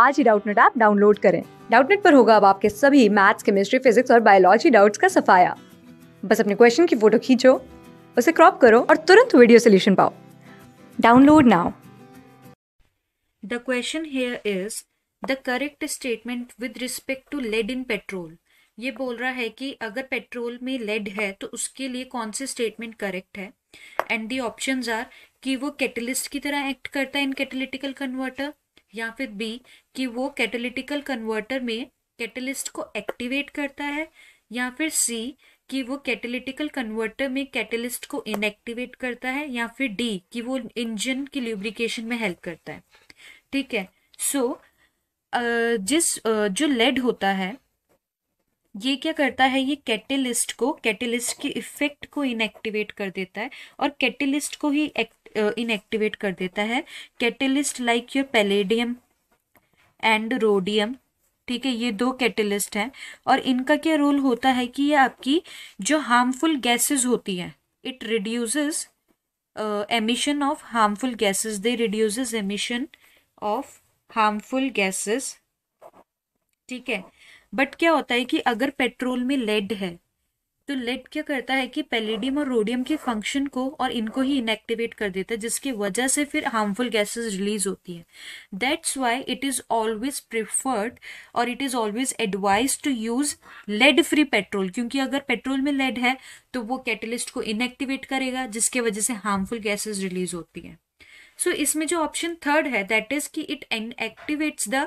आज ही Doubtnut app download करें डाउटनेट पर होगा अब आपके सभी मैथ्स केमिस्ट्री फिजिक्स और बायोलॉजी डाउट्स का सफाया बस अपने क्वेश्चन की फोटो खींचो उसे क्रॉप करो और तुरंत वीडियो सोल्यूशन पाओ download now the question here is the correct statement with respect to lead in petrol ये बोल रहा है कि अगर पेट्रोल में लेड है तो उसके लिए कौन से स्टेटमेंट करेक्ट है एंड दी ऑप्शन आर कि वो कैटलिस्ट की तरह एक्ट करता है इन कैटलिटिकल कन्वर्टर या फिर बी कि वो कैटेलिटिकल कन्वर्टर में कैटलिस्ट को एक्टिवेट करता है या फिर सी कि वो कैटेलिटिकल कन्वर्टर में कैटलिस्ट को इनएक्टिवेट करता है या फिर डी कि वो इंजन की ल्यूब्रिकेशन में हेल्प करता है ठीक है सो so, जिस जो लेड होता है ये क्या करता है ये कैटेलिस्ट को कैटेलिस्ट के इफेक्ट को इनएक्टिवेट कर देता है और कैटेलिस्ट को ही इनएक्टिवेट कर देता है catalyst like your palladium and rhodium ठीक है ये दो कैटेलिस्ट हैं और इनका क्या रोल होता है कि ये आपकी जो हार्मफुल गैसेस होती हैं it reduces emission of harmful gases they reduces emission of harmful gases ठीक है बट क्या होता है कि अगर पेट्रोल में लेड है तो लेड क्या करता है कि पेलेडियम और रोडियम के फंक्शन को और इनको ही इनएक्टिवेट कर देता है जिसकी वजह से फिर हार्मफुल गैसेस रिलीज होती है that's why it is always preferred और it is always advise to use lead free petrol क्योंकि अगर पेट्रोल में लेड है तो वो कैटलिस्ट को इनएक्टिवेट करेगा जिसके वजह से हार्मफुल गैसेज रिलीज होती है सो so, इसमें जो ऑप्शन थर्ड है दैट इज कि इट एक्टिवेट्स द